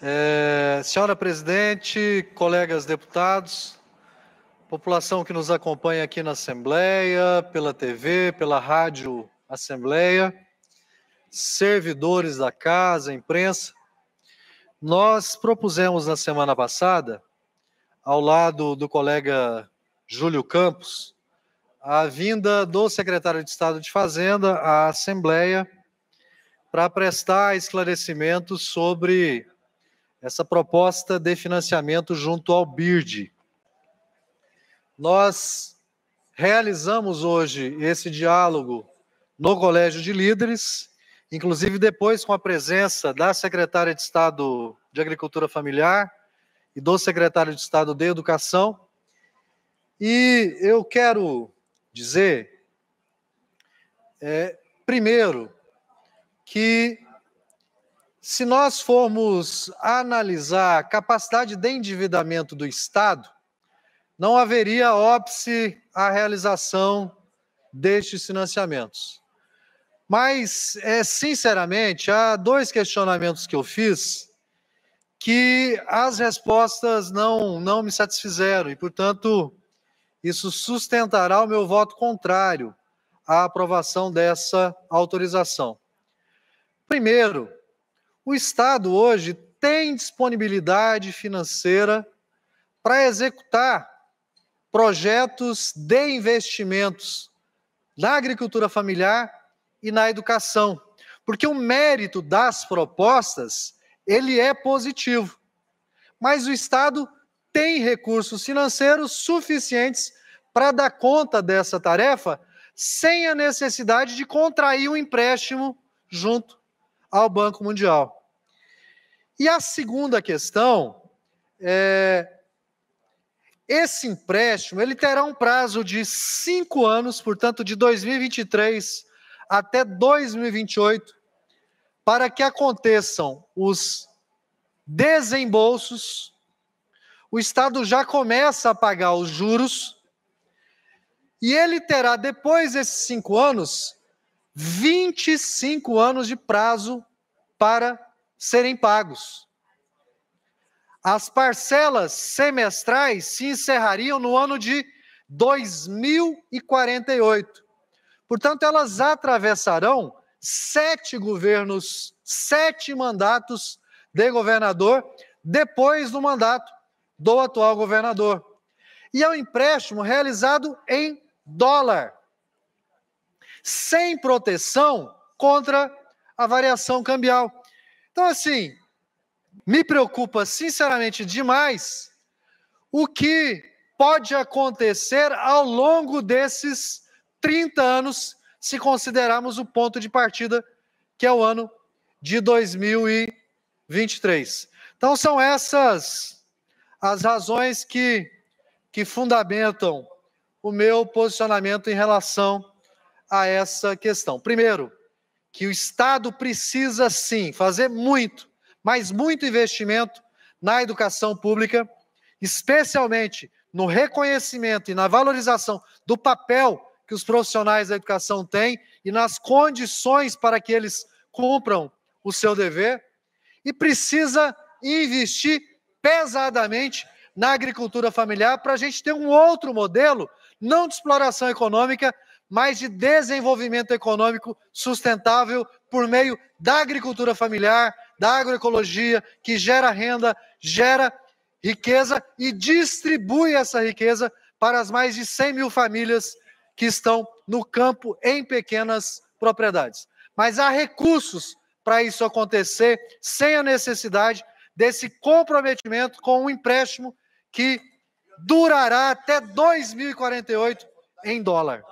É, senhora presidente, colegas deputados, população que nos acompanha aqui na Assembleia, pela TV, pela Rádio Assembleia, servidores da casa, imprensa, nós propusemos na semana passada, ao lado do colega Júlio Campos, a vinda do secretário de Estado de Fazenda à Assembleia para prestar esclarecimentos sobre essa proposta de financiamento junto ao BIRD. Nós realizamos hoje esse diálogo no Colégio de Líderes, inclusive depois com a presença da secretária de Estado de Agricultura Familiar e do secretário de Estado de Educação. E eu quero dizer, é, primeiro, que se nós formos analisar a capacidade de endividamento do Estado, não haveria óbice à realização destes financiamentos. Mas, é, sinceramente, há dois questionamentos que eu fiz que as respostas não, não me satisfizeram e, portanto, isso sustentará o meu voto contrário à aprovação dessa autorização. Primeiro, o Estado hoje tem disponibilidade financeira para executar projetos de investimentos na agricultura familiar e na educação, porque o mérito das propostas ele é positivo, mas o Estado tem recursos financeiros suficientes para dar conta dessa tarefa sem a necessidade de contrair um empréstimo junto ao Banco Mundial. E a segunda questão é. Esse empréstimo ele terá um prazo de cinco anos, portanto, de 2023 até 2028, para que aconteçam os desembolsos. O Estado já começa a pagar os juros e ele terá, depois desses cinco anos, 25 anos de prazo para serem pagos. As parcelas semestrais se encerrariam no ano de 2048. Portanto, elas atravessarão sete governos, sete mandatos de governador, depois do mandato do atual governador. E é um empréstimo realizado em dólar, sem proteção contra a variação cambial. Então, assim, me preocupa sinceramente demais o que pode acontecer ao longo desses 30 anos, se considerarmos o ponto de partida, que é o ano de 2023. Então, são essas as razões que, que fundamentam o meu posicionamento em relação a essa questão. Primeiro, que o Estado precisa sim fazer muito, mas muito investimento na educação pública, especialmente no reconhecimento e na valorização do papel que os profissionais da educação têm e nas condições para que eles cumpram o seu dever, e precisa investir pesadamente na agricultura familiar para a gente ter um outro modelo, não de exploração econômica, mas de desenvolvimento econômico sustentável por meio da agricultura familiar, da agroecologia, que gera renda, gera riqueza e distribui essa riqueza para as mais de 100 mil famílias que estão no campo em pequenas propriedades. Mas há recursos para isso acontecer sem a necessidade desse comprometimento com um empréstimo que durará até 2048 em dólar.